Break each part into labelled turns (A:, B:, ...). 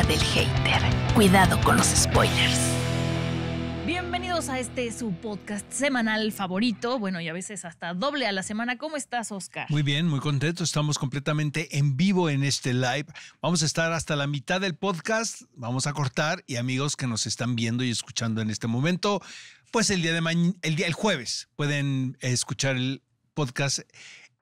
A: del hater.
B: Cuidado con los spoilers.
A: Bienvenidos a este su podcast semanal favorito, bueno y a veces hasta doble a la semana. ¿Cómo estás, Oscar?
B: Muy bien, muy contento. Estamos completamente en vivo en este live. Vamos a estar hasta la mitad del podcast. Vamos a cortar y amigos que nos están viendo y escuchando en este momento, pues el día de mañana, el día el jueves pueden escuchar el podcast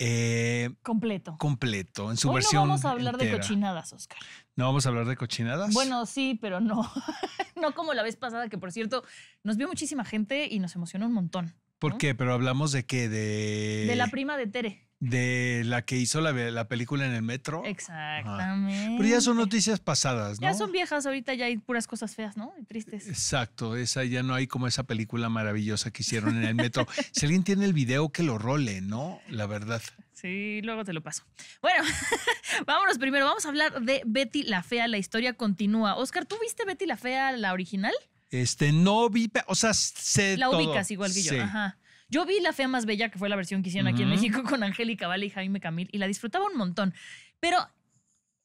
B: eh, completo. Completo, en su versión. No vamos a hablar de cochinadas, Oscar. ¿No vamos a hablar de cochinadas? Bueno,
A: sí, pero no. no como la vez pasada, que por cierto, nos vio muchísima gente y nos emocionó un montón. ¿Por qué?
B: Pero hablamos de qué? De. De la
A: prima de Tere
B: de la que hizo la, película en el metro.
A: Exactamente. Pero ya son
B: noticias pasadas, ¿no? Ya son
A: viejas, ahorita ya hay puras cosas feas, ¿no? Y tristes.
B: Exacto, esa ya no hay como esa película maravillosa que hicieron en el metro. si alguien tiene el video, que lo role, ¿no? La verdad. Sí, luego te lo paso.
A: Bueno, vámonos primero, vamos a hablar de Betty la Fea, la historia continúa. Oscar, ¿tú viste Betty la Fea, la original?
B: Este, no vi, o sea, sé La ubicas igual que yo, ajá.
A: Yo vi La Fea Más Bella, que fue la versión que hicieron aquí en México con Angélica Vale y Jaime Camil, y la disfrutaba un montón. Pero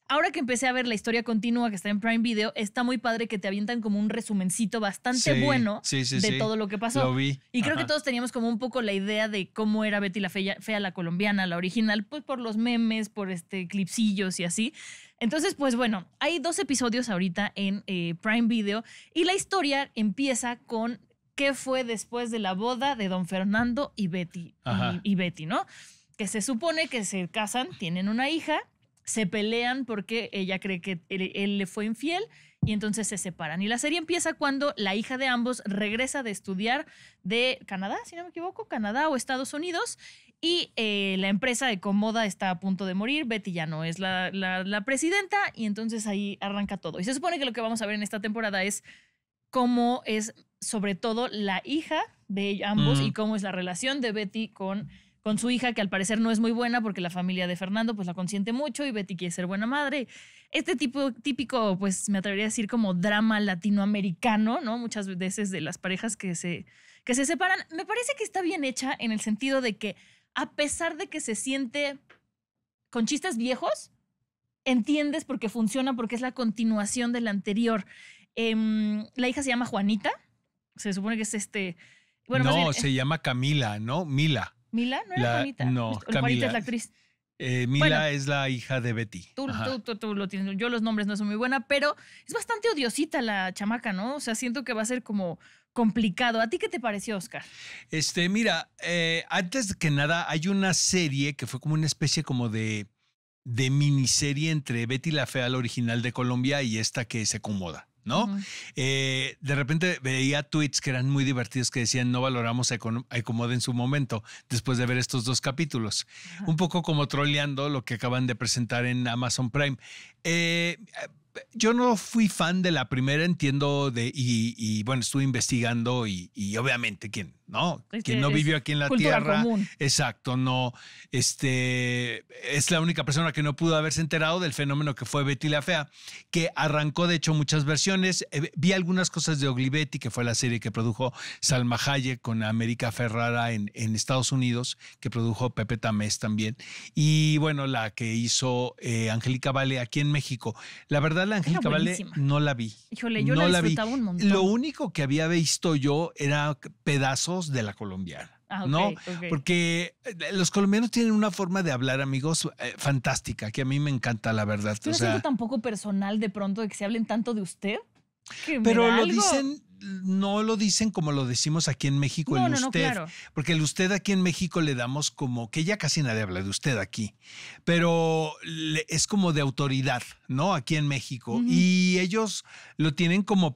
A: ahora que empecé a ver la historia continua que está en Prime Video, está muy padre que te avientan como un resumencito bastante bueno de todo lo que pasó. Lo vi. Y creo que todos teníamos como un poco la idea de cómo era Betty la fea, la colombiana, la original, pues por los memes, por este clipsillos y así. Entonces, pues bueno, hay dos episodios ahorita en eh, Prime Video y la historia empieza con qué fue después de la boda de don Fernando y Betty, y, Betty, ¿no? Que se supone que se casan, tienen una hija, se pelean porque ella cree que él, le fue infiel y entonces se separan. Y la serie empieza cuando la hija de ambos regresa de estudiar de Canadá, si no me equivoco, Canadá o Estados Unidos. Y eh, la empresa de Comoda está a punto de morir, Betty ya no es la presidenta y entonces ahí arranca todo. Y se supone que lo que vamos a ver en esta temporada es cómo es sobre todo la hija de ambos y mm. cómo es la relación de Betty con, con su hija, que al parecer no es muy buena porque la familia de Fernando pues la consiente mucho y Betty quiere ser buena madre. Este tipo típico, pues me atrevería a decir como drama latinoamericano, ¿no? Muchas veces de las parejas que se, que se separan. Me parece que está bien hecha en el sentido de que a pesar de que se siente con chistes viejos, entiendes porque funciona, porque es la continuación del anterior. Em, la hija se llama Juanita se supone que es este. Bueno, no, se eh,
B: llama Camila, ¿no? Mila.
A: ¿Mila? ¿No era Juanita? No, Camila. es la actriz.
B: Eh, Mila es la hija de Betty. Tú,
A: tú, tú, lo tienes. Yo los nombres no son muy buena, pero es bastante odiosita la chamaca, ¿no? O sea, siento que va a ser como complicado. ¿A ti qué te pareció, Oscar?
B: Este, mira, eh, antes que nada, hay una serie que fue como una especie como de, de miniserie entre Betty la Fea, la original de Colombia, y esta que se acomoda. ¿no? Eh, de repente veía tweets que eran muy divertidos que decían no valoramos a Ecomoda en su momento, después de ver estos dos capítulos. Un poco como troleando lo que acaban de presentar en Amazon Prime. Eh, yo no fui fan de la primera, entiendo, de, y, bueno, estuve investigando y, obviamente quién ¿no? Quien no vivió aquí en la Tierra. Exacto, no. Este, es la única persona que no pudo haberse enterado del fenómeno que fue Betty la Fea, que arrancó de hecho muchas versiones. Eh, vi algunas cosas de Oglivetti, que fue la serie que produjo Salma Hayek con América Ferrara en, Estados Unidos, que produjo Pepe Tamés también. Y bueno, la que hizo eh, Angélica Vale aquí en México. La verdad, la Angélica Vale no la vi.
A: yo no la, vi. un Lo
B: único que había visto yo era pedazos de la colombiana. Ah, ¿No? Porque eh, los colombianos tienen una forma de hablar, amigos, eh, fantástica, que a mí me encanta, la verdad. ¿No es algo
A: tan poco personal de pronto de que se hablen tanto de usted? Pero lo dicen,
B: no lo dicen como lo decimos aquí en México, el usted. Porque el usted aquí en México le damos como que ya casi nadie habla de usted aquí, pero es como de autoridad, ¿no? Aquí en México. Y ellos lo tienen como,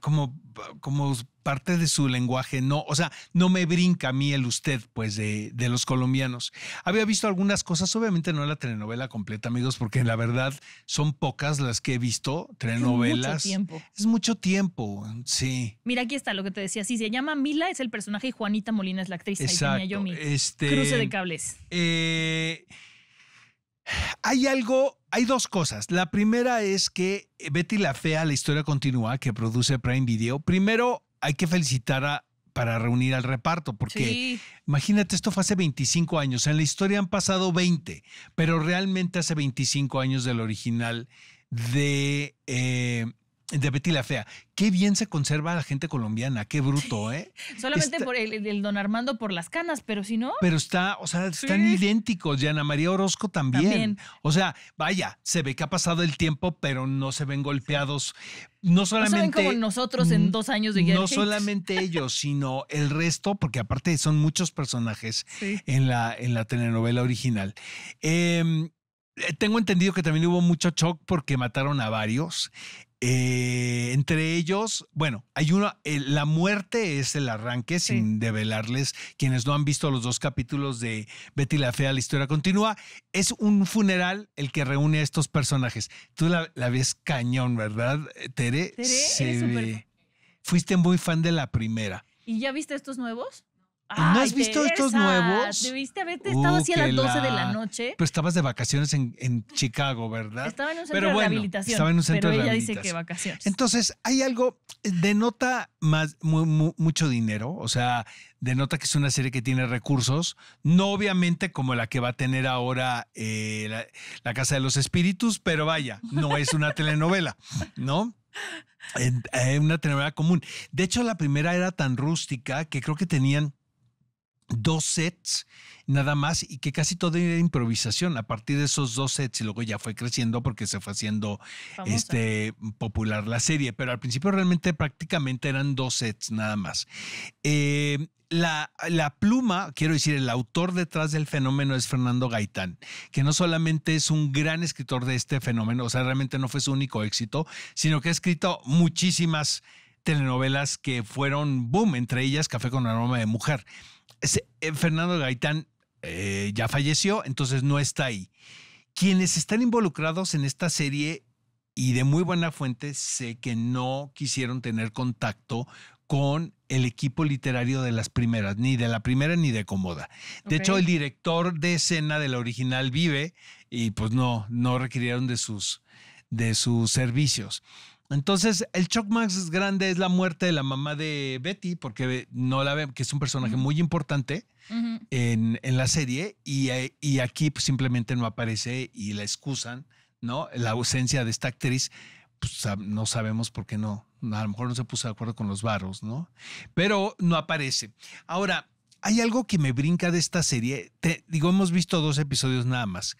B: como como parte de su lenguaje, no, o sea, no me brinca a mí el usted, pues, de, de, los colombianos. Había visto algunas cosas, obviamente no la telenovela completa, amigos, porque la verdad son pocas las que he visto, telenovelas. Es mucho tiempo. Es mucho tiempo, sí.
A: Mira, aquí está lo que te decía, sí, se llama Mila, es el personaje y Juanita Molina es la actriz. Exacto, Ahí yo mi
B: este, cruce de cables. Eh... Hay algo, hay dos cosas. La primera es que eh, Betty la Fea, la historia continúa que produce Prime Video. Primero, hay que felicitar a, para reunir al reparto, porque imagínate, esto fue hace 25 años, en la historia han pasado 20, pero realmente hace 25 años del original de eh, de Betty la Fea. Qué bien se conserva la gente colombiana, qué bruto, ¿eh? Solamente por
A: el, don Armando por las canas, pero si no. Pero
B: está, o sea, están idénticos. Y Ana María Orozco también. O sea, vaya, se ve que ha pasado el tiempo, pero no se ven golpeados. No solamente. como nosotros en dos
A: años de No solamente
B: ellos, sino el resto, porque aparte son muchos personajes en, la, en la telenovela original. Em, eh, tengo entendido que también hubo mucho shock porque mataron a varios. Eh, entre ellos, bueno, hay una, la muerte es el arranque, sin develarles quienes no han visto los dos capítulos de Betty la Fea, la historia continúa. Es un funeral el que reúne a estos personajes. Tú la, ves cañón, ¿verdad, Tere? Fuiste muy fan de la primera.
A: ¿Y ya viste estos nuevos? ¿No has visto estos nuevos? Debiste haberte uh, estado así a las 12 de la noche. Pero
B: estabas de vacaciones en, Chicago, ¿verdad? Estaba en un centro de rehabilitación. en un centro pero ella dice que vacaciones. Entonces, hay algo, denota más, mucho dinero, o sea, denota que es una serie que tiene recursos, no obviamente como la que va a tener ahora eh, la, Casa de los Espíritus, pero vaya, no es una telenovela, ¿no? Es eh, una telenovela común. De hecho, la primera era tan rústica que creo que tenían dos sets nada más y que casi todo era improvisación a partir de esos dos sets y luego ya fue creciendo porque se fue haciendo este popular la serie pero al principio realmente prácticamente eran dos sets nada más eh, la, la, pluma, quiero decir, el autor detrás del fenómeno es Fernando Gaitán, que no solamente es un gran escritor de este fenómeno, o sea, realmente no fue su único éxito, sino que ha escrito muchísimas telenovelas que fueron boom, entre ellas Café con aroma de mujer. Eh, Fernando Gaitán eh, ya falleció, entonces no está ahí. Quienes están involucrados en esta serie y de muy buena fuente sé que no quisieron tener contacto con el equipo literario de las primeras, ni de la primera ni de Comoda. De hecho, el director de escena de la original vive y pues no, no requirieron de sus, de sus servicios. Entonces, el shock más grande es la muerte de la mamá de Betty, porque no la ve, que es un personaje muy importante en, la serie, y, eh, aquí pues, simplemente no aparece y la excusan, ¿no? La ausencia de esta actriz, pues no sabemos por qué no. A lo mejor no se puso de acuerdo con los Barros, ¿no? Pero no aparece. Ahora, hay algo que me brinca de esta serie. digo, hemos visto dos episodios nada más.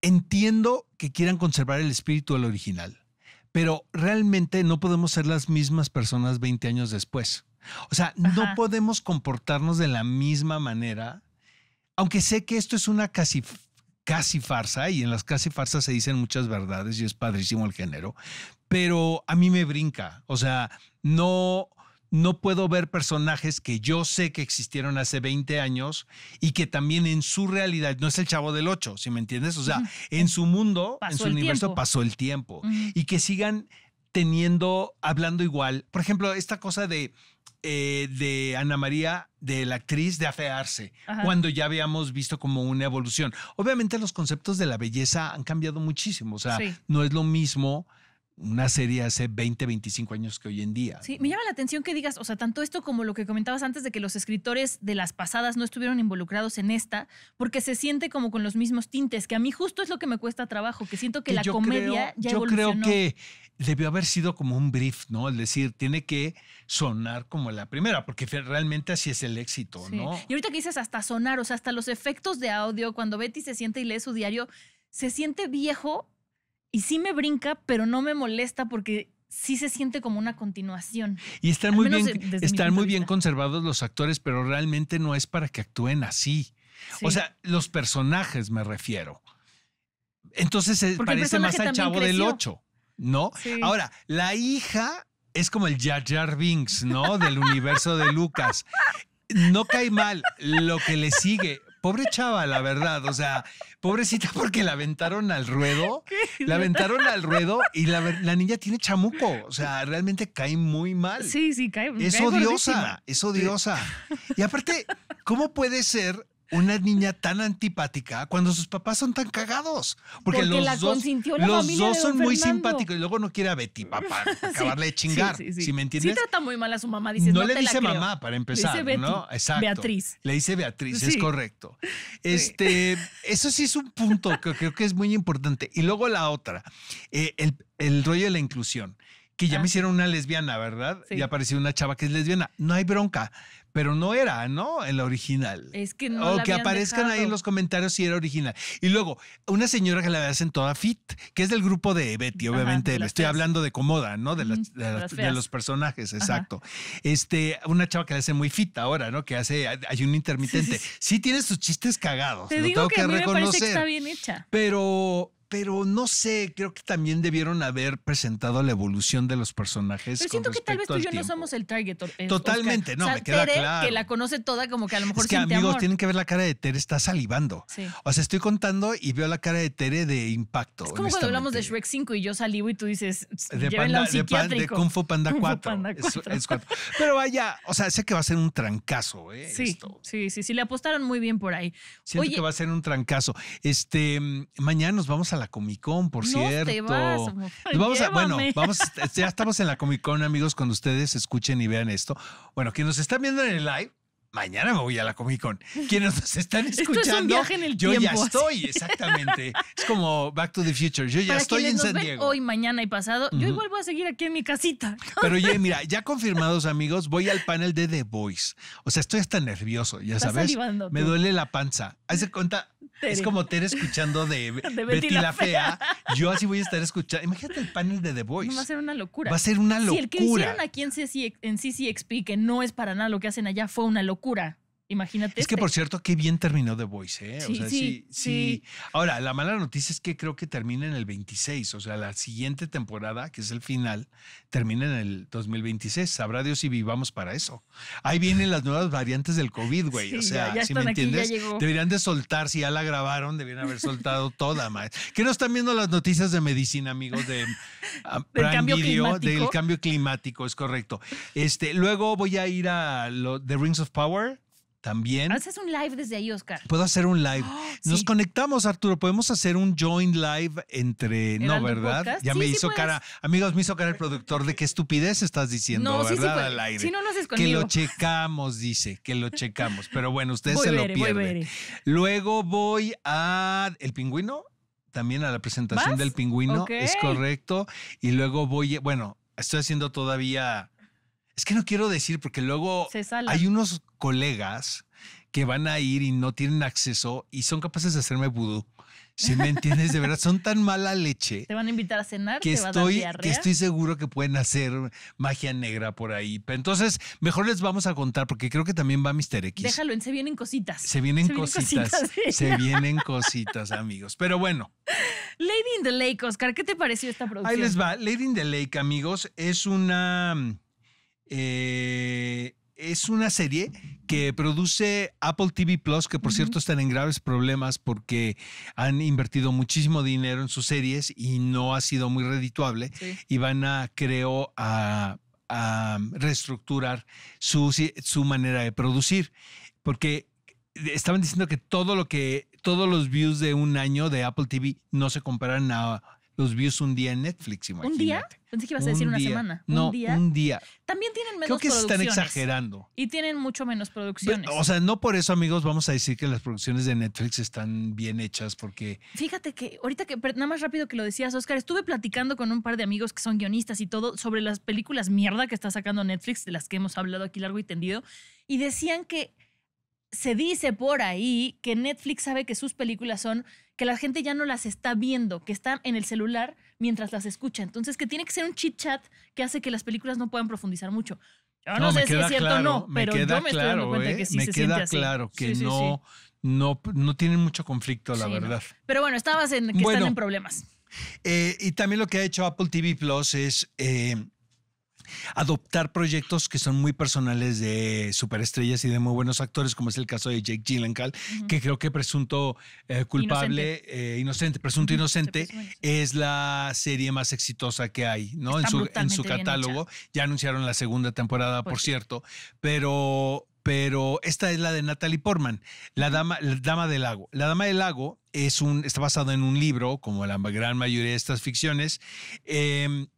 B: Entiendo que quieran conservar el espíritu del original pero realmente no podemos ser las mismas personas 20 años después. O sea, no podemos comportarnos de la misma manera, aunque sé que esto es una casi, casi farsa y en las casi farsas se dicen muchas verdades y es padrísimo el género, pero a mí me brinca. O sea, no, no puedo ver personajes que yo sé que existieron hace 20 años y que también en su realidad, no es el chavo del 8, si me entiendes, o sea, en su mundo, en su universo pasó el tiempo y que sigan teniendo, hablando igual. Por ejemplo, esta cosa de, eh, de Ana María, de la actriz, de afearse, cuando ya habíamos visto como una evolución. Obviamente los conceptos de la belleza han cambiado muchísimo, o sea, no es lo mismo una serie hace 20, 25 años que hoy en día.
A: Sí, me llama la atención que digas, o sea, tanto esto como lo que comentabas antes de que los escritores de las pasadas no estuvieron involucrados en esta, porque se siente como con los mismos tintes, que a mí justo es lo que me cuesta trabajo, que siento que, la comedia ya Yo creo que
B: debió haber sido como un brief, ¿no? Es decir, tiene que sonar como la primera, porque realmente así es el éxito, ¿no?
A: Y ahorita que dices hasta sonar, o sea, hasta los efectos de audio, cuando Betty se siente y lee su diario, se siente viejo y sí me brinca, pero no me molesta porque sí se siente como una continuación.
B: Y están muy bien, están muy bien conservados los actores, pero realmente no es para que actúen así. O sea, los personajes me refiero. Entonces eh, parece más al chavo del Ocho, ¿no? Ahora, la hija es como el Jar Jar Binks, ¿no? Del universo de Lucas. No cae mal lo que le sigue, pobre chava, la verdad. O sea, pobrecita porque la aventaron al ruedo. La aventaron al ruedo y la, niña tiene chamuco. O sea, realmente cae muy mal. Sí, sí, cae. Es odiosa, es odiosa. Y aparte, ¿cómo puede ser una niña tan antipática cuando sus papás son tan cagados? Porque, los dos, los dos son muy simpáticos y luego no quiere a Betty, papá, acabarle de chingar. Sí, me entiendes? Sí trata
A: muy mal a su mamá, dice. No, le dice mamá para empezar, le dice ¿no? Exacto. Beatriz.
B: Le dice Beatriz, es correcto. Este, eso sí es un punto que creo que es muy importante. Y luego la otra, eh, el, rollo de la inclusión que ya ah. me hicieron una lesbiana, ¿verdad? Y apareció una chava que es lesbiana. No hay bronca, pero no era, ¿no? En la original.
A: Es que no. O que aparezcan ahí en los
B: comentarios si era original. Y luego, una señora que la hacen toda fit, que es del grupo de Betty, obviamente, le estoy hablando de Comoda, ¿no? De, los personajes, exacto. Este, una chava que la hace muy fit ahora, ¿no? Que hace Hay un intermitente. Sí, tiene sus chistes cagados, Te lo digo tengo que, Me parece que está bien hecha. Pero pero no sé, creo que también debieron haber presentado la evolución de los personajes. Pero siento que tal vez tú y yo no somos
A: el target. Eh, Totalmente, no, me queda Tere, claro. Que la conoce toda, como que a lo mejor. Es que, amigos, tienen
B: que ver la cara de Tere, está salivando. O sea, estoy contando y veo la cara de Tere de impacto. Es como cuando hablamos
A: de Shrek 5 y yo salivo y tú dices, de, panda, de Kung Fu Panda 4.
B: pero vaya, o sea, sé que va a ser un trancazo, ¿eh? Sí,
A: sí, sí, sí, le apostaron muy bien por ahí. Siento que va a
B: ser un trancazo. Este, mm, mañana nos vamos a la Comic Con, por no cierto. Te vas, vamos a, bueno, vamos, ya estamos en la Comic Con, amigos, cuando ustedes escuchen y vean esto. Bueno, quienes nos están viendo en el live, mañana me voy a la Comic Con. Quienes nos están escuchando, yo ya estoy, exactamente. Es como Back to the Future. Yo ya estoy en San Diego.
A: Hoy, mañana y pasado, yo igual voy a seguir aquí en mi casita. Pero oye, mira,
B: ya confirmados, amigos, voy al panel de The Voice. O sea, estoy hasta nervioso, ya Estás sabes. Me duele la panza. Hace cuenta, es como Tere escuchando de, Betty, la, fea. Yo así voy a estar escuchando. Imagínate el panel de The Voice. va a ser
A: una locura. Va a ser una locura. Si el que hicieron aquí en, CC, en CCXP, que no es para nada lo que hacen allá, fue una locura. Imagínate. Es que, este por
B: cierto, qué bien terminó The Voice, ¿eh? Sí, sí, sí, Ahora, la mala noticia es que creo que termina en el 26, o sea, la siguiente temporada, que es el final, termina en el 2026. Sabrá Dios si vivamos para eso. Ahí vienen las nuevas variantes del COVID, güey. o sea, si me entiendes, deberían de soltar, si ya la grabaron, deberían haber soltado toda, más. Que no están viendo las noticias de medicina, amigos, de ah, del cambio climático. Del cambio climático, es correcto. Este, luego voy a ir a The Rings of Power también. Haces
A: un live desde ahí, Oscar.
B: Puedo hacer un live. Nos conectamos, Arturo. Podemos hacer un joint live entre. No, ¿verdad? Ya me hizo cara. Amigos, me hizo cara el productor de qué estupidez estás diciendo, ¿verdad? Al aire. Si no, nos haces Que lo checamos, dice. Que lo checamos. Pero bueno, ustedes se lo pierden. Luego voy a. ¿El pingüino? También a la presentación del pingüino. Es correcto. Y luego voy. Bueno, estoy haciendo todavía es que no quiero decir porque luego hay unos colegas que van a ir y no tienen acceso y son capaces de hacerme vudú.
A: Si me entiendes, de verdad,
B: son tan mala leche. Te
A: van a invitar a cenar, que ¿Te va estoy, a dar que estoy
B: seguro que pueden hacer magia negra por ahí. entonces, mejor les vamos a contar, porque creo que también va Mister X. Déjalo,
A: se vienen cositas. Se vienen cositas. Vienen cositas se vienen cositas,
B: amigos. Pero bueno.
A: Lady in the Lake, Oscar, ¿qué te pareció esta producción? Ahí les va.
B: Lady in the Lake, amigos, es una eh, es una serie que produce Apple TV Plus, que por cierto están en graves problemas porque han invertido muchísimo dinero en sus series y no ha sido muy redituable. Y van a, creo, a, reestructurar su, su manera de producir. Porque estaban diciendo que todo lo que todos los views de un año de Apple TV no se comparan a los views un día en Netflix, imagínate. ¿Un
A: día? Pensé que ibas a decir una semana. No, ¿Un día? También tienen menos Creo que se están exagerando. Y tienen mucho menos producciones.
B: o sea, no por eso, amigos, vamos a decir que las producciones de Netflix están bien hechas porque...
A: Fíjate que ahorita que, nada más rápido que lo decías, Oscar, estuve platicando con un par de amigos que son guionistas y todo sobre las películas mierda que está sacando Netflix, de las que hemos hablado aquí largo y tendido, y decían que se dice por ahí que Netflix sabe que sus películas son que la gente ya no las está viendo, que están en el celular mientras las escucha. Entonces, que tiene que ser un chit chat que hace que las películas no puedan profundizar mucho. no, sé si es cierto o no, pero me queda yo me claro, cuenta ¿eh? que sí claro que no,
B: no, tienen mucho conflicto, la verdad.
A: Pero bueno, estabas en que están en problemas.
B: Eh, y también lo que ha hecho Apple TV Plus es eh, adoptar proyectos que son muy personales de superestrellas y de muy buenos actores, como es el caso de Jake Gyllenhaal, que creo que presunto eh, culpable, inocente. Eh, presunto inocente, es la serie más exitosa que hay, ¿no? en su, en su catálogo. Ya anunciaron la segunda temporada, pues por, cierto, pero pero esta es la de Natalie Portman, la dama, la dama del lago. La dama del lago es un, está basada en un libro, como la gran mayoría de estas ficciones, em,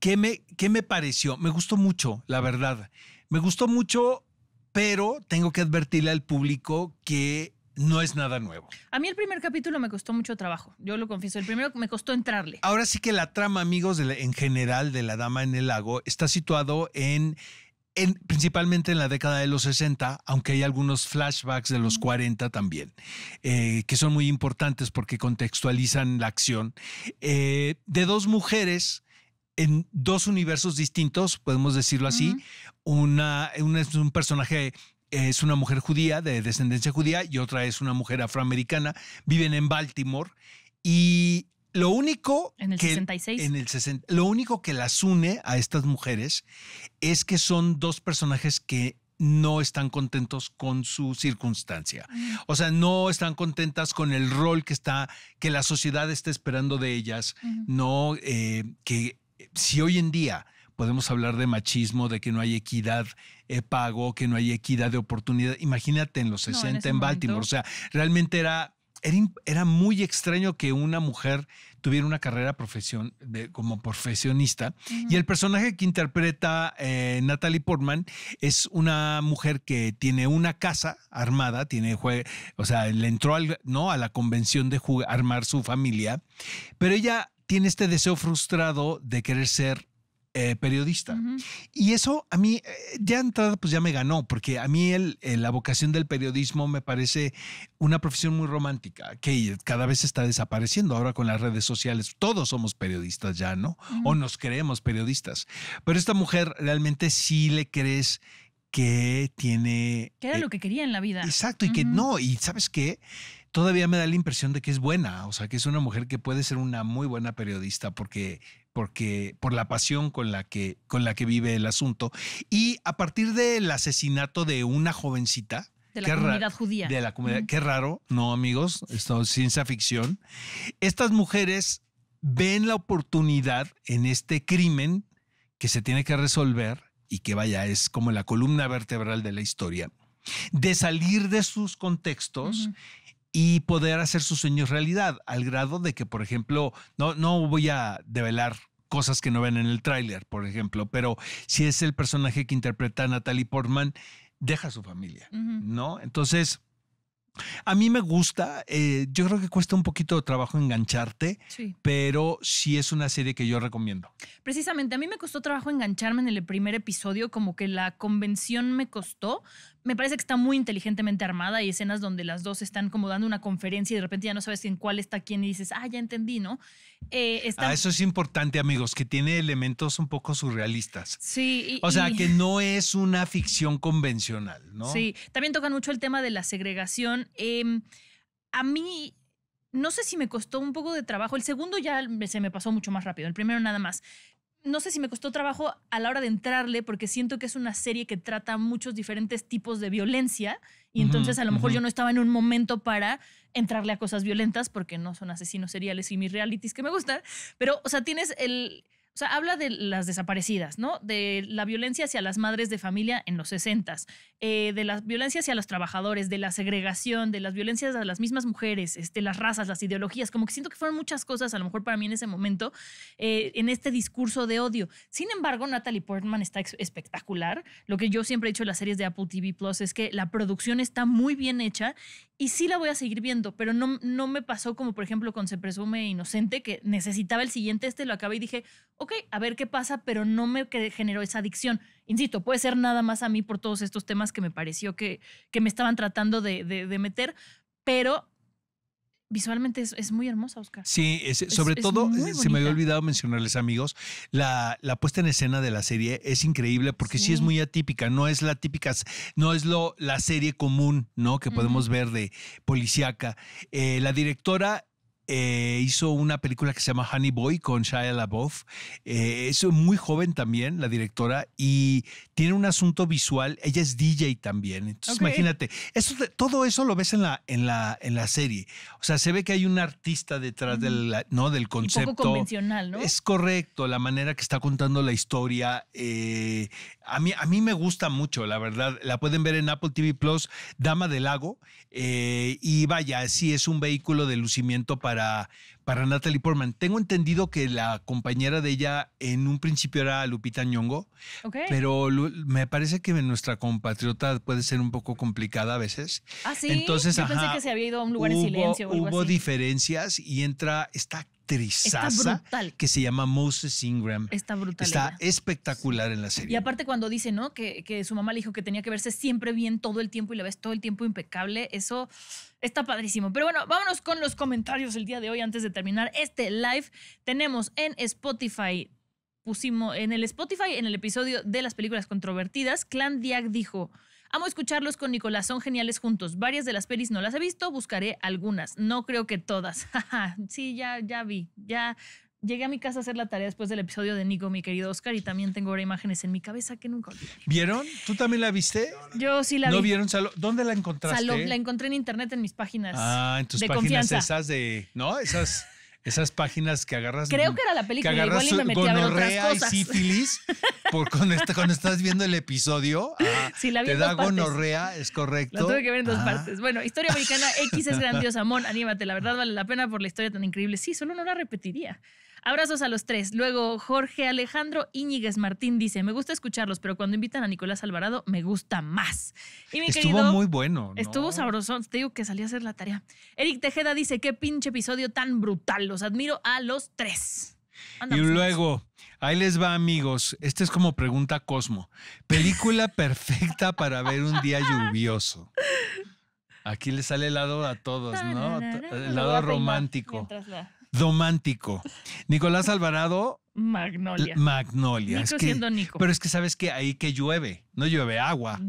B: ¿Qué me, me pareció? Me gustó mucho, la verdad. Me gustó mucho, pero tengo que advertirle al público que no es nada nuevo.
A: A mí el primer capítulo me costó mucho trabajo, yo lo confieso, el primero me costó entrarle.
B: Ahora sí que la trama, amigos, en general de La Dama en el Lago está situado en, en, principalmente en la década de los 60, aunque hay algunos flashbacks de los 40 también, eh, que son muy importantes porque contextualizan la acción, eh, de dos mujeres en dos universos distintos, podemos decirlo así. una, es un personaje es una mujer judía, de descendencia judía, y otra es una mujer afroamericana. Viven en Baltimore y lo único en el que, 66. En el 60, lo único que las une a estas mujeres es que son dos personajes que no están contentos con su circunstancia. O sea, no están contentas con el rol que está, que la sociedad está esperando de ellas, no eh, que si hoy en día podemos hablar de machismo, de que no hay equidad de eh, pago, que no hay equidad de oportunidad, imagínate en los 60 en, Baltimore, o sea, realmente era era, muy extraño que una mujer tuviera una carrera profesión como profesionista. Y el personaje que interpreta eh, Natalie Portman es una mujer que tiene una casa armada, tiene o sea, le entró ¿no? a la convención de armar su familia, pero ella tiene este deseo frustrado de querer ser eh, periodista. Y eso a mí, eh, ya entrada, pues ya me ganó, porque a mí el, la vocación del periodismo me parece una profesión muy romántica, que cada vez está desapareciendo ahora con las redes sociales. Todos somos periodistas ya, ¿no? O nos creemos periodistas. Pero esta mujer realmente sí le crees que tiene...
A: Que era eh, lo que quería en la vida. Exacto, y que no, y
B: sabes qué, todavía me da la impresión de que es buena, o sea, que es una mujer que puede ser una muy buena periodista porque, porque por la pasión con la, que, con la que vive el asunto. Y a partir del asesinato de una jovencita, de la comunidad judía. De la comunidad. Qué raro, no, amigos. Esto es ciencia ficción. Estas mujeres ven la oportunidad en este crimen que se tiene que resolver y que vaya, es como la columna vertebral de la historia, de salir de sus contextos y poder hacer sus sueños realidad, al grado de que, por ejemplo, no, no voy a develar cosas que no ven en el tráiler, por ejemplo, pero si es el personaje que interpreta a Natalie Portman, deja a su familia, ¿no? Entonces, a mí me gusta, eh, yo creo que cuesta un poquito de trabajo engancharte, pero sí es una serie que yo recomiendo.
A: Precisamente, a mí me costó trabajo engancharme en el primer episodio, como que la convención me costó, me parece que está muy inteligentemente armada. y escenas donde las dos están como dando una conferencia y de repente ya no sabes en cuál está quién y dices, ah, ya entendí, ¿no? Eh, ah, eso es
B: importante, amigos, que tiene elementos un poco surrealistas.
A: Sí. o sea, que no
B: es una ficción convencional, ¿no? Sí.
A: También toca mucho el tema de la segregación. Em, a mí no sé si me costó un poco de trabajo. El segundo ya se me pasó mucho más rápido. El primero nada más no sé si me costó trabajo a la hora de entrarle porque siento que es una serie que trata muchos diferentes tipos de violencia y entonces a lo mejor yo no estaba en un momento para entrarle a cosas violentas porque no son asesinos seriales y mis realities que me gustan, pero o sea, tienes el o sea, habla de las desaparecidas, ¿no? De la violencia hacia las madres de familia en los 60, eh, de la violencia hacia los trabajadores, de la segregación, de las violencias a las mismas mujeres, este, las razas, las ideologías, como que siento que fueron muchas cosas, a lo mejor para mí en ese momento, eh, en este discurso de odio. Sin embargo, Natalie Portman está espectacular. Lo que yo siempre he dicho en las series de Apple TV Plus es que la producción está muy bien hecha y sí la voy a seguir viendo, pero no, no me pasó como, por ejemplo, con Se Presume Inocente, que necesitaba el siguiente, este lo acabé y dije, ok ok, a ver qué pasa, pero no me generó esa adicción. Insisto, puede ser nada más a mí por todos estos temas que me pareció que, que me estaban tratando de, meter, pero visualmente es, muy hermosa, Oscar.
B: Sí, sobre todo, eh, se me había olvidado mencionarles, amigos, la, la, puesta en escena de la serie es increíble porque sí. es muy atípica, no es la típica, no es lo, la serie común, ¿no? Que podemos ver de policíaca. Eh, la directora eh, hizo una película que se llama Honey Boy con Shia LaBeouf. Eh, es muy joven también, la directora, y tiene un asunto visual. Ella es DJ también. Entonces, imagínate, eso, todo eso lo ves en la, en, la, en la serie. O sea, se ve que hay un artista detrás del, ¿no? del concepto. poco
A: convencional, ¿no? Es
B: correcto, la manera que está contando la historia. Eh, a, mí, a mí me gusta mucho, la verdad. La pueden ver en Apple TV Plus, Dama del Lago. y vaya, sí es un vehículo de lucimiento para para, Natalie Portman. Tengo entendido que la compañera de ella en un principio era Lupita Nyongo, pero me parece que nuestra compatriota puede ser un poco complicada a veces. Ah, sí. Entonces, Yo pensé que se había
A: ido a un lugar en silencio. hubo
B: diferencias y entra esta trizaza que se llama Moses Ingram. Está
A: brutal. Está
B: espectacular en la serie. Y
A: aparte cuando dice, ¿no? Que, que su mamá le dijo que tenía que verse siempre bien todo el tiempo y la ves todo el tiempo impecable, eso Está padrísimo. Pero bueno, vámonos con los comentarios el día de hoy antes de terminar este live. Tenemos en Spotify, pusimos en el Spotify, en el episodio de las películas controvertidas, Clan Diag dijo... Amo escucharlos con Nicolás, son geniales juntos. Varias de las pelis no las he visto, buscaré algunas. No creo que todas. sí, ya, ya vi. Ya Llegué a mi casa a hacer la tarea después del episodio de Nico, mi querido Oscar, y también tengo ahora imágenes en mi cabeza que nunca olvidé.
B: ¿Vieron? ¿Tú también la viste?
A: Yo sí la vi. ¿No vieron
B: ¿Dónde la encontraste? la
A: encontré en internet en mis páginas. Ah, en tus páginas esas
B: de. ¿No? Esas. Esas páginas que agarras. Creo que era la película. igual y me a sífilis. Por cuando, estás viendo el episodio. Ah,
A: sí, la vi te da gonorrea,
B: es correcto. Lo tuve que ver en dos ah. partes.
A: Bueno, historia americana X es grandiosa. Mon, anímate. La verdad vale la pena por la historia tan increíble. Sí, solo no la repetiría. Abrazos a los tres. Luego, Jorge Alejandro Íñiguez Martín dice: Me gusta escucharlos, pero cuando invitan a Nicolás Alvarado, me gusta más. Y estuvo muy bueno. Estuvo sabrosón. Te digo que salí a hacer la tarea. Eric Tejeda dice: Qué pinche episodio tan brutal. Los admiro a los tres. y pues, luego,
B: ahí les va, amigos. Esta es como pregunta Cosmo. Película perfecta para ver un día lluvioso. Aquí les sale el lado a todos, ¿no? El lado romántico. Domántico. Nicolás Alvarado.
A: Magnolia.
B: Magnolia. Pero es que sabes que ahí que llueve, no llueve agua,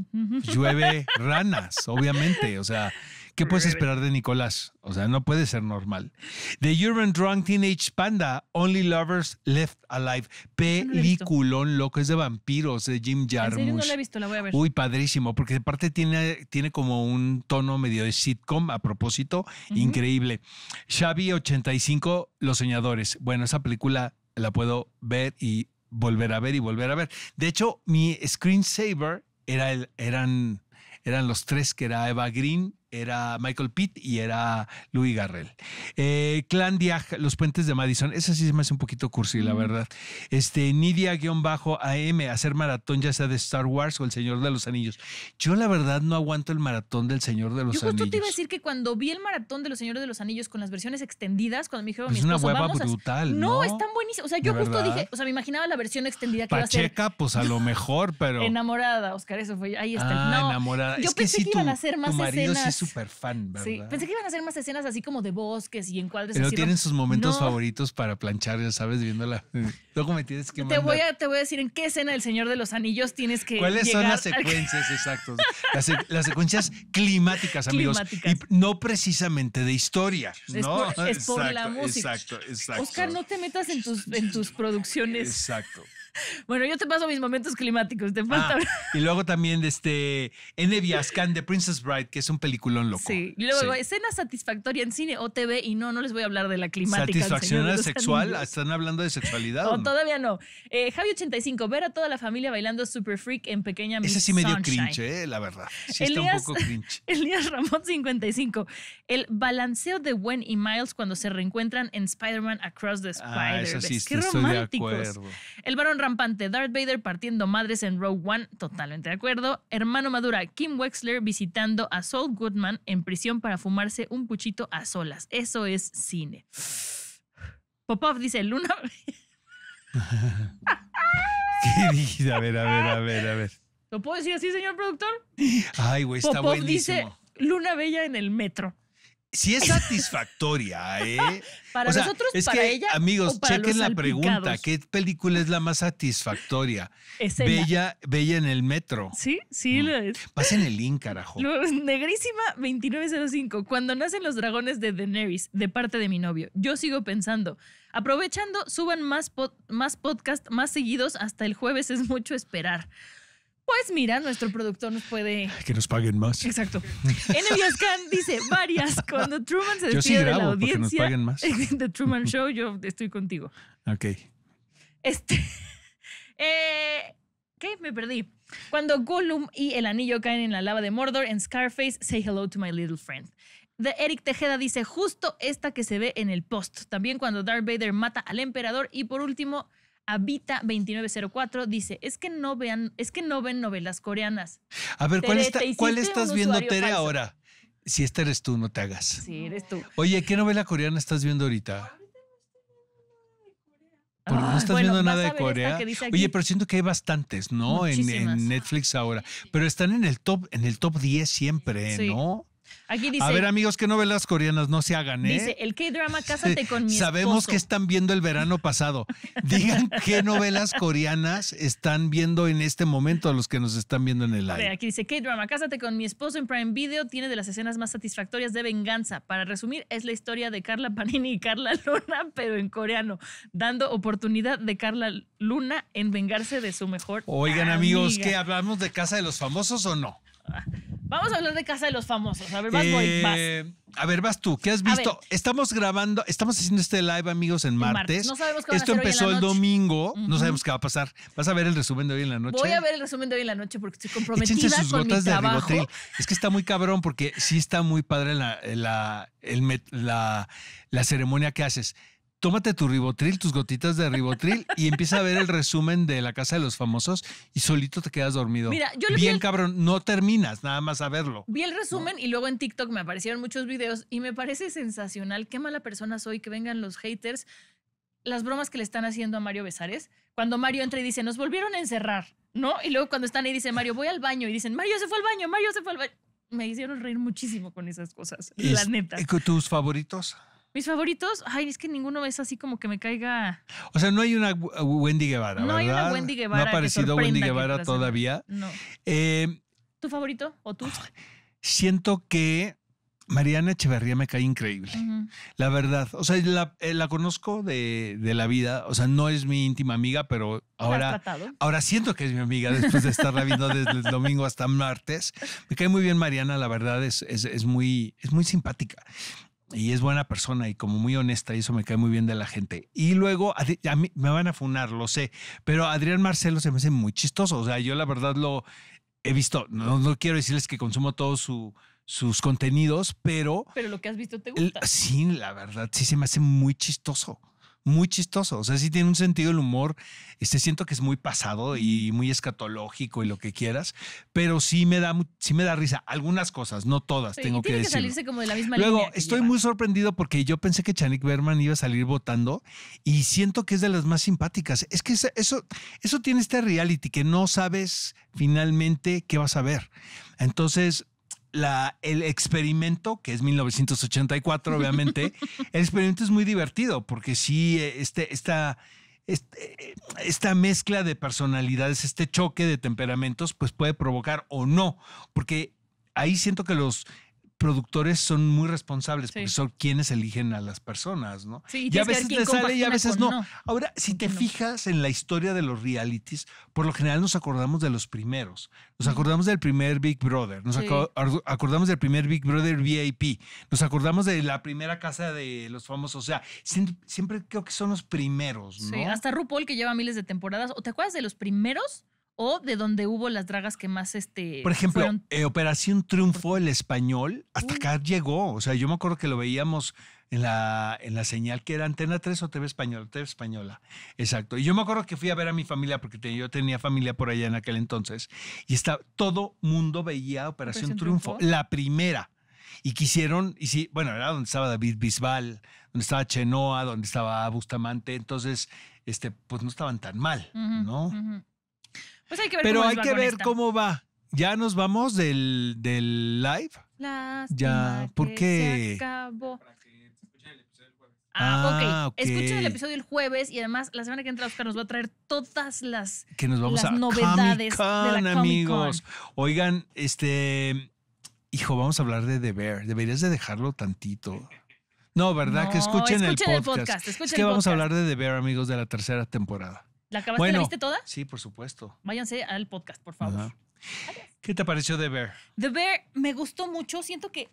B: llueve ranas, obviamente. O sea, ¿Qué puedes esperar de Nicolás? O sea, no puede ser normal. The Urban Drunk Teenage Panda, Only Lovers Left Alive. Ah, Peliculón loco, es de vampiros, de Jim Jarmusch. ¿En no la he
A: visto, la voy a ver. Uy,
B: padrísimo, porque aparte tiene, tiene como un tono medio de sitcom a propósito, increíble. Xavi 85, Los Soñadores. Bueno, esa película la puedo ver y volver a ver y volver a ver. De hecho, mi screensaver era el, eran, eran los tres, que era Eva Green, era Michael Pitt y era Louis Garrel. Eh, Clan Diag, Los Puentes de Madison, esa sí se me hace un poquito cursi, la verdad. Este, Nidia-AM, hacer maratón ya sea de Star Wars o El Señor de los Anillos. Yo la verdad no aguanto el maratón del Señor de los Anillos. Yo justo te iba a decir
A: que cuando vi el maratón de Los Señores de los Anillos con las versiones extendidas, cuando me dijeron pues mi esposo, una hueva brutal. No, es tan buenísimas. O sea, yo justo dije, o sea, me imaginaba la versión extendida que Pacheca,
B: a pues a lo mejor, pero.
A: enamorada, Oscar, eso fue. Ahí está. el ah, no. enamorada. Yo pensé que, iban a hacer más escenas súper
B: fan, ¿verdad? pensé
A: que iban a hacer más escenas así como de bosques y en cuadros. Pero tienen sus momentos favoritos
B: para planchar, ya sabes, viéndola. Luego me tienes que mandar. Te voy, a,
A: te voy a decir en qué escena el Señor de los Anillos tienes que ¿Cuáles son las secuencias,
B: exactas? Las, secuencias climáticas, amigos. Y no precisamente de historia, ¿no? es por, la música. Exacto, exacto. Oscar,
A: no te metas en tus, en tus producciones. Exacto. Bueno, yo te paso mis momentos climáticos. Te falta. Ah,
B: y luego también de este N. de Princess Bride, que es un peliculón loco. Sí. luego,
A: escena satisfactoria en cine o TV, y no, no les voy a hablar de la climática. ¿Satisfacción sexual?
B: ¿Están hablando de sexualidad? no,
A: todavía no. Eh, Javi 85, ver a toda la familia bailando Super Freak en Pequeña Miss Ese sí medio cringe,
B: eh, la verdad. Sí está un poco cringe.
A: Elías Ramón 55, el balanceo de Gwen y Miles cuando se reencuentran en Spider-Man Across the ah, Spider-Verse. sí, Qué románticos. El varón Ramón rampante Darth Vader partiendo madres en Rogue One, totalmente de acuerdo. Hermano Madura Kim Wexler visitando a Saul Goodman en prisión para fumarse un puchito a solas. Eso es cine. Popov dice, Luna...
B: A ver, a ver, a ver, a ver.
A: ¿Lo puedo decir así, señor productor?
B: Ay, güey, está Popov dice,
A: Luna Bella en el metro
B: si es satisfactoria, ¿eh?
A: Para nosotros, es Amigos, chequen la pregunta: ¿qué
B: película es la más satisfactoria? Bella, Bella en el metro. Sí,
A: sí, mm. es.
B: Pasen el link, carajo.
A: negrísima 2905. Cuando nacen los dragones de Daenerys, de parte de mi novio, yo sigo pensando. Aprovechando, suban más, más podcast más seguidos. Hasta el jueves es mucho esperar. Pues mira, nuestro productor nos puede.
B: Que nos paguen más. Exacto.
A: el Yoscan dice varias. Cuando Truman se despide de la audiencia. Nos paguen más. The Truman Show, yo estoy contigo. Ok. Este. Eh, ¿Qué? Me perdí. Cuando Gollum y el anillo caen en la lava de Mordor en Scarface, say hello to my little friend. The Eric Tejeda dice, justo esta que se ve en el post. También cuando Darth Vader mata al emperador. Y por último, Habita 2904 dice, es que no vean, es que no ven novelas coreanas.
B: A ver, ¿cuál, estás viendo Tere ahora? Si este eres tú, no te hagas. Sí, eres tú. Oye, ¿qué novela coreana estás viendo ahorita?
A: no estás viendo nada de Corea. Oye, pero
B: siento que hay bastantes, ¿no? En, Netflix ahora. Pero están en el top, en el top 10 siempre, sí. ¿no? A ver, amigos ¿qué novelas coreanas no se hagan, ¿eh? Dice,
A: el K-drama Cásate con mi esposo. Sabemos que
B: están viendo el verano pasado. Digan qué novelas coreanas están viendo en este momento a los que nos están viendo en el aire?
A: aquí dice, K-drama Cásate con mi esposo en Prime Video tiene de las escenas más satisfactorias de venganza. Para resumir, es la historia de Carla Panini y Carla Luna, pero en coreano, dando oportunidad de Carla Luna en vengarse de su mejor. Oigan, amigos, ¿qué
B: hablamos de Casa de los Famosos o no? Ah,
A: Vamos a hablar de Casa de los Famosos. A ver, vas, eh,
B: A ver, vas tú. ¿Qué has visto? Estamos grabando, estamos haciendo este live, amigos, en, martes. No sabemos qué va a Esto empezó el domingo. No sabemos qué va a pasar. ¿Vas a ver el resumen de hoy en la noche? Voy a ver
A: el resumen de hoy en la noche porque estoy comprometida con mi
B: Es que está muy cabrón porque sí está muy padre la, la, la ceremonia que haces tómate tu ribotril, tus gotitas de ribotril y empieza a ver el resumen de La Casa de los Famosos y solito te quedas dormido. Mira, yo Bien, cabrón, no terminas nada más a verlo.
A: Vi el resumen y luego en TikTok me aparecieron muchos videos y me parece sensacional. Qué mala persona soy que vengan los haters. Las bromas que le están haciendo a Mario Besares, cuando Mario entra y dice, nos volvieron a encerrar, ¿no? Y luego cuando están ahí dice, Mario, voy al baño. Y dicen, Mario se fue al baño, Mario se fue al baño. Me hicieron reír muchísimo con esas cosas, la
B: neta. ¿Tus favoritos?
A: Mis favoritos, ay, es que ninguno es así como que me caiga.
B: O sea, no hay una uh, Wendy Guevara. No hay una Wendy Guevara. No ha aparecido Wendy Guevara todavía. No. Eh,
A: ¿Tu favorito o tú?
B: Siento que Mariana Echeverría me cae increíble. La verdad. O sea, la, eh, conozco de, la vida. O sea, no es mi íntima amiga, pero ahora, ahora siento que es mi amiga después de estarla viendo desde el domingo hasta martes. Me cae muy bien Mariana, la verdad, es, es, muy, es muy simpática y es buena persona y como muy honesta, y eso me cae muy bien de la gente. Y luego, a mí me van a funar, lo sé, pero Adrián Marcelo se me hace muy chistoso. O sea, yo la verdad lo he visto, no, quiero decirles que consumo todos su sus contenidos, pero... Pero lo que has visto te gusta. sí, la verdad, sí se me hace muy chistoso muy chistoso. O sea, sí tiene un sentido del humor. Este siento que es muy pasado y muy escatológico y lo que quieras, pero sí me da, me da risa. Algunas cosas, no todas, tengo que, que decir. salirse
A: como de la misma Luego, estoy
B: muy sorprendido porque yo pensé que Chanik Berman iba a salir votando y siento que es de las más simpáticas. Es que eso, eso tiene este reality que no sabes finalmente qué vas a ver. Entonces, el experimento, que es 1984, obviamente, el experimento es muy divertido porque sí, eh, este, esta, este, esta mezcla de personalidades, este choque de temperamentos, pues puede provocar o no, porque ahí siento que los productores son muy responsables porque son quienes eligen a las personas, ¿no? Sí, y, a veces te sale y a veces no. Ahora, si te fijas en la historia de los realities, por lo general nos acordamos de los primeros. Nos acordamos del primer Big Brother, nos acordamos del primer Big Brother VIP, nos acordamos de la primera casa de los famosos. O sea, siempre, creo que son los primeros, ¿no? Sí,
A: hasta RuPaul que lleva miles de temporadas. ¿O te acuerdas de los primeros? o de donde hubo las dragas que más este. Por ejemplo,
B: eh, Operación Triunfo, el español, hasta acá llegó. O sea, yo me acuerdo que lo veíamos en la, en la señal que era Antena 3 o TV Española, TV Española. Exacto. Y yo me acuerdo que fui a ver a mi familia, porque yo tenía familia por allá en aquel entonces, y está, todo mundo veía Operación, Triunfo, la primera y quisieron, y sí, bueno, era donde estaba David Bisbal, donde estaba Chenoa, donde estaba Bustamante, entonces, este, pues no estaban tan mal, ¿no?
A: Pero pues hay que ver cómo
B: va. Ya nos vamos del, del live.
A: ya, ¿por qué? Se acabó. jueves.
B: Ah, ah ok. Escuchen el episodio
A: el jueves y además la semana que entra Oscar nos va a traer todas las,
B: que nos vamos a novedades de la amigos. Oigan, este hijo, vamos a hablar de The Bear. Deberías de dejarlo tantito. No, ¿verdad? que escuchen, el podcast. El podcast es que vamos a hablar de The Bear, amigos, de la tercera temporada. ¿La acabaste? ¿La viste toda? Sí, por supuesto.
A: Váyanse al podcast, por favor.
B: ¿Qué te pareció The Bear?
A: The Bear me gustó mucho. Siento que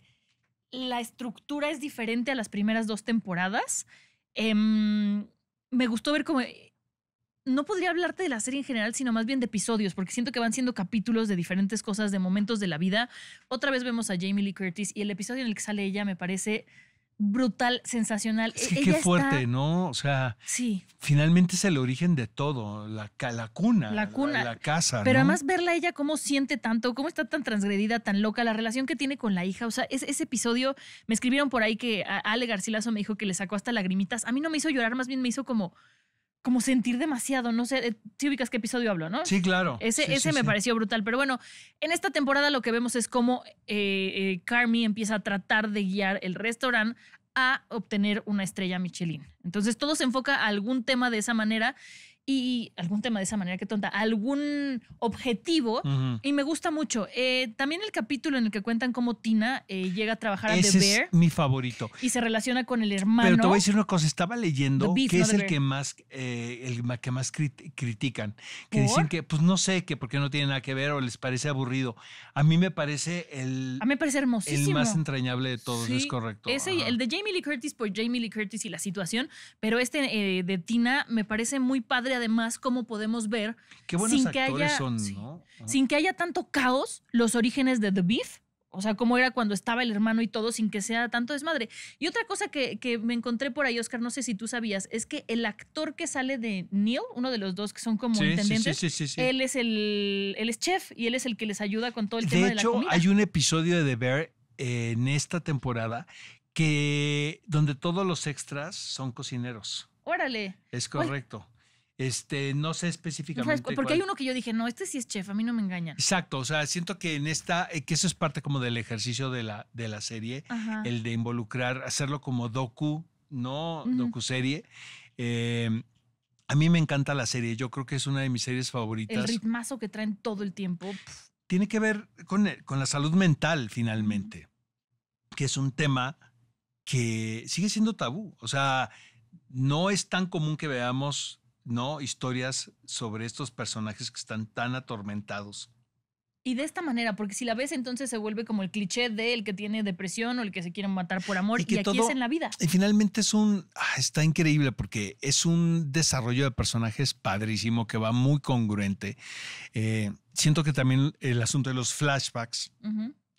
A: la estructura es diferente a las primeras dos temporadas. Em, me gustó ver cómo. No podría hablarte de la serie en general, sino más bien de episodios, porque siento que van siendo capítulos de diferentes cosas, de momentos de la vida. Otra vez vemos a Jamie Lee Curtis y el episodio en el que sale ella me parece brutal, sensacional. Es que e-, qué fuerte,
B: ¿no? O sea, sí. finalmente es el origen de todo, la, cuna, la, cuna. la, casa. Pero además
A: verla ella cómo siente tanto, cómo está tan transgredida, tan loca, la relación que tiene con la hija. O sea, es, ese episodio, me escribieron por ahí que Ale Garcilaso me dijo que le sacó hasta lagrimitas. A mí no me hizo llorar, más bien me hizo como como sentir demasiado, no sé, eh, si ubicas qué episodio hablo, ¿no? Sí, claro. Ese, ese me pareció brutal, pero bueno, en esta temporada lo que vemos es cómo eh, eh, Carmi empieza a tratar de guiar el restaurante a obtener una estrella Michelin. Entonces todo se enfoca a algún tema de esa manera y algún tema de esa manera, qué tonta, algún objetivo. Y me gusta mucho. Eh, también el capítulo en el que cuentan cómo Tina eh, llega a trabajar a The Bear. Es
B: mi favorito.
A: Y se relaciona con el hermano. Pero te voy a decir
B: una cosa, estaba leyendo que es el que, más, eh, el que más critican. Que dicen que, pues no sé, que porque no tiene nada que ver o les parece aburrido. A mí me parece el... A mí
A: me parece hermosísimo. El más
B: entrañable de todos, es correcto.
A: Ese, el de Jamie Lee Curtis por Jamie Lee Curtis y la situación, pero este de Tina me parece muy padre además cómo podemos ver Qué sin, que haya, son, sin que haya tanto caos los orígenes de The Beef. O sea, cómo era cuando estaba el hermano y todo sin que sea tanto desmadre. Y otra cosa que, me encontré por ahí, Oscar, no sé si tú sabías, es que el actor que sale de Neil, uno de los dos que son como intendentes, él es el él es chef y él es el que les ayuda con todo el de tema hecho, de la comida.
B: hay un episodio de The Bear en esta temporada que donde todos los extras son cocineros.
A: Órale. Es correcto.
B: Este, no sé específicamente. Porque hay uno
A: que yo dije, no, este sí es chef, a mí no me engaña.
B: Exacto, o sea, siento que en esta, eh, que eso es parte como del ejercicio de la, de la serie, el de involucrar, hacerlo como docu, no docu-serie. Em, a mí me encanta la serie, yo creo que es una de mis series favoritas. El
A: ritmazo que traen todo el tiempo.
B: Tiene que ver con, eh, con, la salud mental, finalmente, que es un tema que sigue siendo tabú. O sea, no es tan común que veamos no historias sobre estos personajes que están tan atormentados.
A: Y de esta manera, porque si la ves, entonces se vuelve como el cliché del que tiene depresión o el que se quiere matar por amor, y, que aquí es en la vida. Y
B: finalmente es un. Ah, está increíble porque es un desarrollo de personajes padrísimo que va muy congruente. Eh, siento que también el asunto de los flashbacks.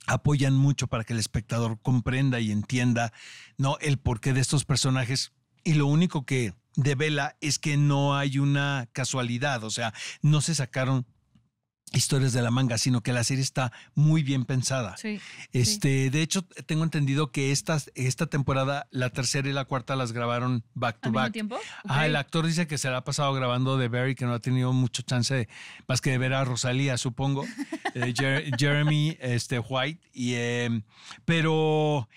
B: apoyan mucho para que el espectador comprenda y entienda ¿no? el porqué de estos personajes. Y lo único que de Vela es que no hay una casualidad, o sea, no se sacaron historias de la manga, sino que la serie está muy bien pensada. Sí, este, de hecho, tengo entendido que esta, esta temporada, la tercera y la cuarta las grabaron back to back. Mismo tiempo? Ah, el actor dice que se la ha pasado grabando de Barry, que no ha tenido mucho chance de, más que de ver a Rosalía, supongo, eh, Jeremy este, White, y, eh, pero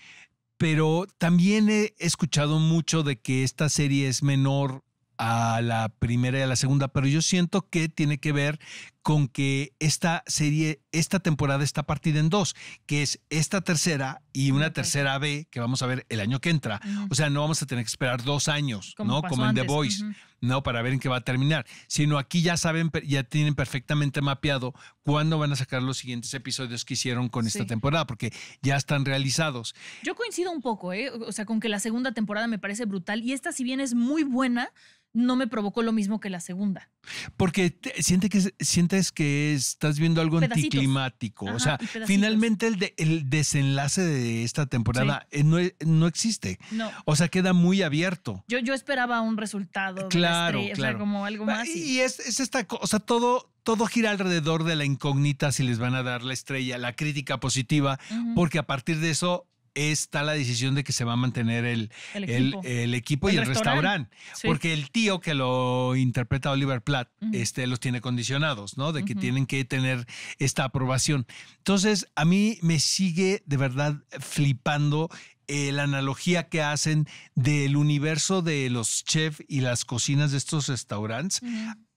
B: pero también he escuchado mucho de que esta serie es menor a la primera y a la segunda, pero yo siento que tiene que ver con que esta serie, esta temporada está partida en dos, que es esta tercera y una tercera B que vamos a ver el año que entra. O sea, no vamos a tener que esperar dos años, ¿no? Como en The Voice, ¿no? Para ver en qué va a terminar. Sino aquí ya saben, ya tienen perfectamente mapeado cuándo van a sacar los siguientes episodios que hicieron con esta temporada, porque ya están realizados.
A: Yo coincido un poco, ¿eh? O sea, con que la segunda temporada me parece brutal y esta, si bien es muy buena, no me provocó lo mismo que la segunda.
B: Porque siente que, es que estás viendo algo anticlimático. o sea, finalmente el, el, desenlace de esta temporada eh, e, no, existe. O sea, queda muy abierto. Yo,
A: yo esperaba un resultado. Claro, estrella, como algo ah, más. Y,
B: es, esta cosa, todo, todo gira alrededor de la incógnita si les van a dar la estrella, la crítica positiva, porque a partir de eso está la decisión de que se va a mantener el, el equipo, y el restaurante. Porque el tío que lo interpreta Oliver Platt este, los tiene condicionados, ¿no? De que tienen que tener esta aprobación. Entonces, a mí me sigue de verdad flipando eh, la analogía que hacen del universo de los chefs y las cocinas de estos restaurantes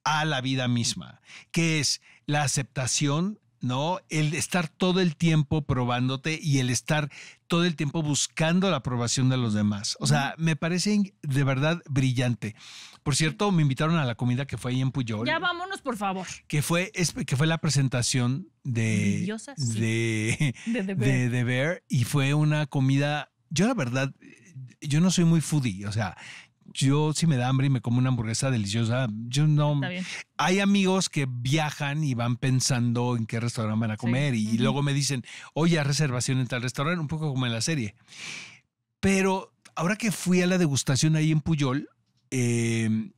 B: a la vida misma, que es la aceptación ¿no? El estar todo el tiempo probándote y el estar todo el tiempo buscando la aprobación de los demás. O sea, me parece de verdad brillante. Por cierto, me invitaron a la comida que fue ahí en Puyol. Ya
A: vámonos, por favor.
B: Que fue, que fue la presentación de, de,
A: de,
B: de Bear y fue una comida, yo la verdad, yo no soy muy foodie, o sea, yo si me da hambre y me como una hamburguesa deliciosa, yo no... Hay amigos que viajan y van pensando en qué restaurante van a comer y, luego me dicen, oye, ¿a reservación en tal restaurante, un poco como en la serie. Pero ahora que fui a la degustación ahí en Puyol, em,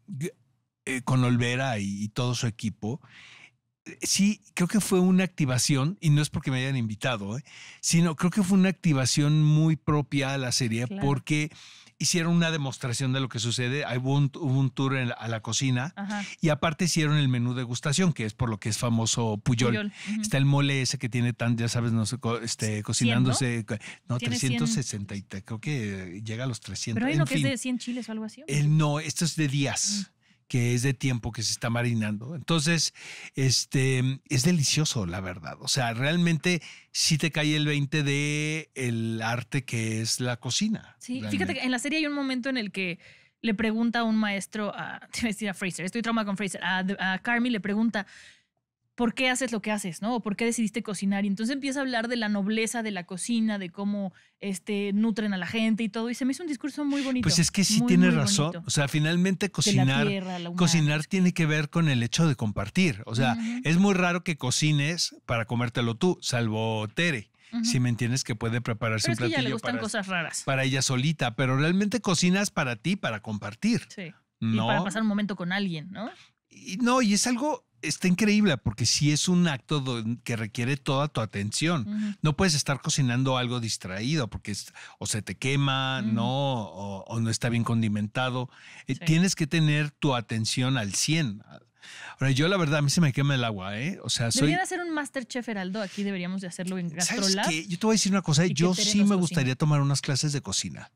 B: eh, con Olvera y, todo su equipo, sí, creo que fue una activación, y no es porque me hayan invitado, ¿eh? sino creo que fue una activación muy propia a la serie, porque hicieron una demostración de lo que sucede. Hubo un, hubo un tour a la cocina y aparte hicieron el menú degustación, que es por lo que es famoso Puyol. Está el mole ese que tiene tan, ya sabes, no sé, este, cocinándose. no, 360, creo que llega a los 300. Pero en lo fin, que es de
A: 100 chiles o algo así.
B: El, no, esto es de días. Mm que es de tiempo que se está marinando. Entonces, este, es delicioso, la verdad. O sea, realmente sí te cae el 20 de el arte que es la cocina.
A: Sí, fíjate que en la serie hay un momento en el que le pregunta a un maestro, a, te voy a decir a Fraser, estoy trauma con Fraser, a, a Carmi le pregunta, por qué haces lo que haces, ¿no? por qué decidiste cocinar. Y entonces empieza a hablar de la nobleza de la cocina, de cómo este, nutren a la gente y todo. Y se me hizo un discurso muy bonito. Pues es que sí tiene razón.
B: O sea, finalmente cocinar, cocinar tiene que ver con el hecho de compartir. O sea, es muy raro que cocines para comértelo tú, salvo Tere. Si me entiendes que puede prepararse un platillo para, cosas raras. para ella solita, pero realmente cocinas para ti, para compartir. Sí. ¿no? Y para pasar
A: un momento con alguien, ¿no?
B: Y no, y es algo está increíble porque sí es un acto que requiere toda tu atención. No puedes estar cocinando algo distraído porque o se te quema, ¿no? O, no está bien condimentado. Eh, tienes que tener tu atención al 100. Ahora, yo la verdad, a mí se me quema el agua, ¿eh? O sea, soy... Deberían
A: ser un Masterchef Heraldo, aquí deberíamos de hacerlo en Gastrolab. ¿Sabes qué?
B: Yo te voy a decir una cosa, yo sí me gustaría tomar unas clases de cocina.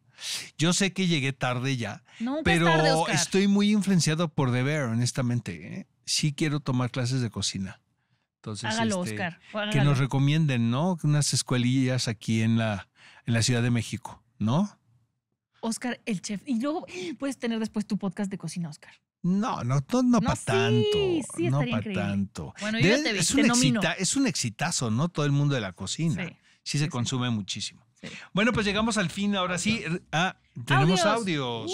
B: Yo sé que llegué tarde ya, pero estoy muy influenciado por The Bear, honestamente, ¿eh? sí quiero tomar clases de cocina. Entonces, hágalo, este, Oscar, que nos recomienden, ¿no? Unas escuelillas aquí en la, en la Ciudad de México, ¿no?
A: Oscar, el chef. Y luego puedes tener después tu podcast de cocina, Oscar.
B: No, no, no, no, para tanto. Sí, no para tanto. Bueno, te es, un exitazo, ¿no? Todo el mundo de la cocina. Sí, sí se consume muchísimo. Bueno, pues llegamos al fin, ahora sí. Ah, tenemos audios.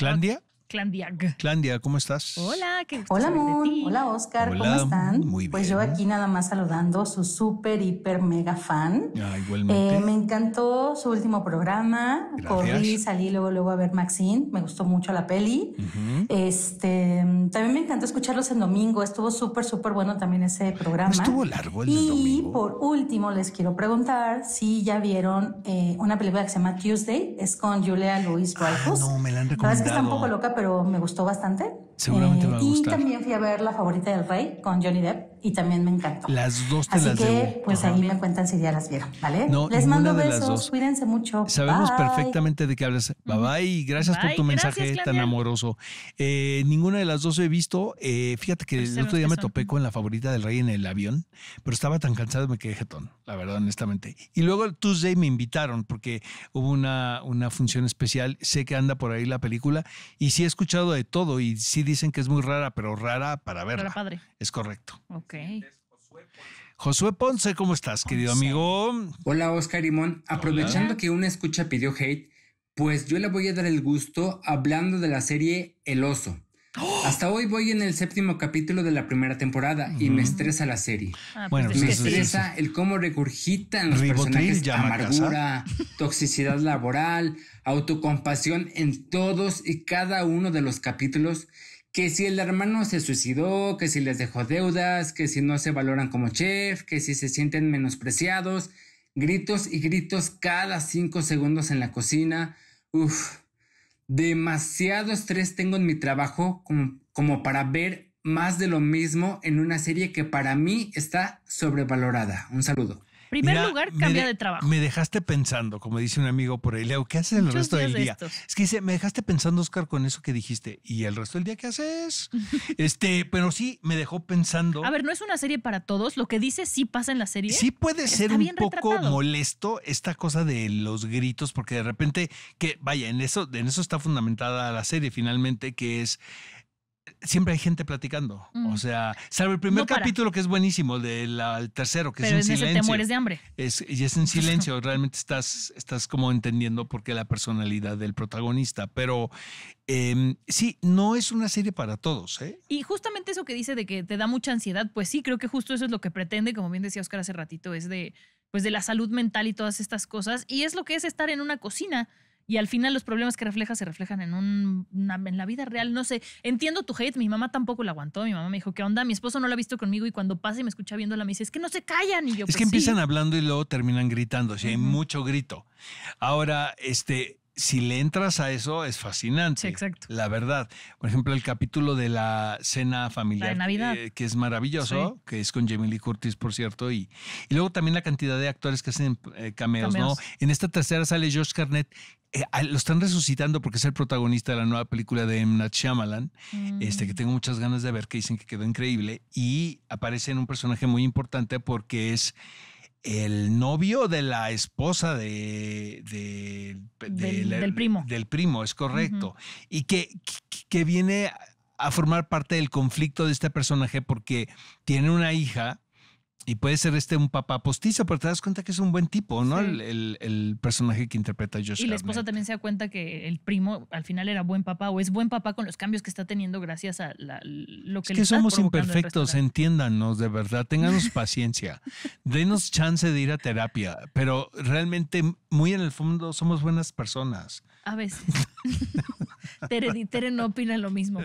B: ¿Clandia?
A: Clandiag.
B: Clandia, ¿cómo estás?
A: Hola, qué gusto Hola, Moon. Hola, Oscar, ¿cómo están? Muy bien. Pues yo aquí nada más saludando, a su súper, hiper, mega fan.
B: Ah, igualmente. Eh,
A: me encantó su último programa. Gracias. Corrí, salí luego, luego a ver Maxine. Me gustó mucho la peli. Este, también me encantó escucharlos en domingo. Estuvo súper, súper bueno también ese programa. estuvo largo el y domingo. Y por último, les quiero preguntar si ya vieron eh, una película que se llama Tuesday. Es con Julia Luis Dreyfus. Ah, no, me
B: la han recomendado. es que está un poco
A: loca, pero pero me gustó bastante. Seguramente me eh, Y también fui a ver La Favorita del Rey con Johnny Depp y también me
B: encantó. Las dos te Así que,
A: pues ahí me cuentan si ya las vieron, ¿vale? Les mando besos, cuídense mucho.
B: Sabemos perfectamente de qué hablas. Bye bye, gracias por tu mensaje tan amoroso. Eh, ninguna de las dos he visto. Eh, fíjate que el pues, otro día me topé con La Favorita del Rey en el avión, pero estaba tan cansado me quedé jetón, la verdad, honestamente. Y luego el Tuesday me invitaron porque hubo una, una función especial. Sé que anda por ahí la película y sí he escuchado de todo y sí dicen que es muy rara, pero rara para verla. padre. Es correcto. Ok. Josué Ponce, ¿cómo estás, querido amigo? Hola, Oscar y Mon. Aprovechando que una escucha pidió hate, pues yo le voy a dar el gusto hablando de la serie El Oso. ¡Oh! Hasta hoy voy en el séptimo capítulo de la primera temporada y me estresa la serie. Ah, pues bueno, me pues estresa el cómo regurgitan los personajes amargura, toxicidad laboral, autocompasión en todos y cada uno de los capítulos que si el hermano se suicidó, que si les dejó deudas, que si no se valoran
A: como chef, que si se sienten menospreciados, gritos y gritos cada cinco segundos en la cocina. Uf, demasiado estrés tengo en mi
B: trabajo como, como para ver más de lo mismo en una serie que para mí está sobrevalorada. Un saludo. Primer lugar, cambia de, trabajo. Me dejaste pensando, como dice un amigo por ahí, Leo, ¿qué haces el resto del día? es que dice, me dejaste pensando, Oscar, con eso que dijiste. ¿Y el resto del día qué haces? este, pero sí, me dejó pensando. A ver,
A: no es una serie para todos. Lo que dice sí pasa en la serie. Sí puede ser un poco
B: molesto esta cosa de los gritos, porque de repente, que vaya, en eso, en eso está fundamentada la serie finalmente, que es siempre hay gente platicando. O mm. sea, salvo el primer capítulo que es buenísimo, del tercero, que es en, silencio. Es, y es en silencio, realmente estás, estás como entendiendo por qué la personalidad del protagonista. Pero em, sí, no es una serie para todos. ¿eh?
A: Y justamente eso que dice de que te da mucha ansiedad, pues sí, creo que justo eso es lo que pretende, como bien decía Oscar hace ratito, es de, pues de la salud mental y todas estas cosas. Y es lo que es estar en una cocina. Y al final los problemas que refleja se reflejan en, un, en la vida real. No sé, entiendo tu hate. Mi mamá tampoco la aguantó. Mi mamá me dijo, ¿qué onda? Mi esposo no la ha visto conmigo y cuando pasa y me escucha viéndola me dice, es que no se callan. Y yo, es pues que empiezan
B: hablando y luego terminan gritando. si hay mucho grito. Ahora, este, si le entras a eso es fascinante. Sí, exacto. La verdad. Por ejemplo, el capítulo de la cena familiar. Eh, que es maravilloso, que es con Jamie Lee Curtis, por cierto. Y, y luego también la cantidad de actores que hacen eh, cameos, ¿no? En esta tercera sale Josh Carnett, eh, ah, lo están resucitando porque es el protagonista de la nueva película de M. Night Shyamalan, este, que mm. tengo muchas ganas de ver, que dicen que quedó increíble. Y aparece en un personaje muy importante porque es el novio de la esposa de, del, primo. Del primo, es correcto. Y que, que viene a formar parte del conflicto de este personaje porque tiene una hija y puede ser este un papá postizo, pero te das cuenta que es un buen tipo, ¿no? El, personaje que interpreta a Y la esposa
A: también se da cuenta que el primo al final era buen papá o es buen papá con los cambios que está teniendo gracias a lo que es que somos imperfectos,
B: entiéndanos de verdad, ténganos paciencia, denos chance de ir a terapia, pero realmente muy en el fondo somos buenas personas.
A: A veces. Tere, Tere no opina lo mismo.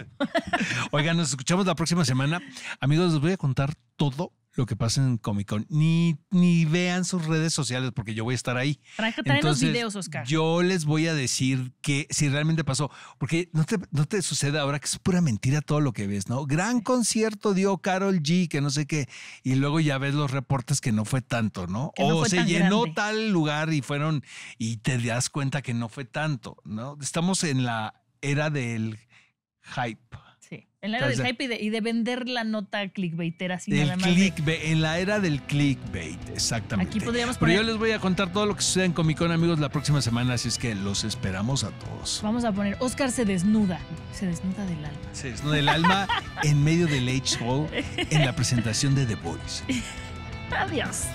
B: Oigan, nos escuchamos la próxima semana. Amigos, les voy a contar todo lo que pasa en Comic Con, ni, ni vean sus redes sociales porque yo voy a estar ahí.
A: Traen los videos, Oscar.
B: Yo les voy a decir que si realmente pasó, porque no te, no te sucede ahora que es pura mentira todo lo que ves, ¿no? Gran concierto dio Carol G, que no sé qué, y luego ya ves los reportes que no fue tanto, ¿no? o se llenó tal lugar y fueron, y te das cuenta que no fue tanto, ¿no? Estamos en la era del hype. En la era del hype
A: y de, vender la nota clickbaitera nada
B: En la era del clickbait, exactamente. Aquí Pero yo les voy a contar todo lo que sucede en Comic Con, amigos, la próxima semana, así es que los esperamos a todos.
A: Vamos a poner, Oscar se desnuda, se desnuda del alma.
B: Se desnuda del alma en medio del H Hall en la presentación de The Boys.
A: Adiós.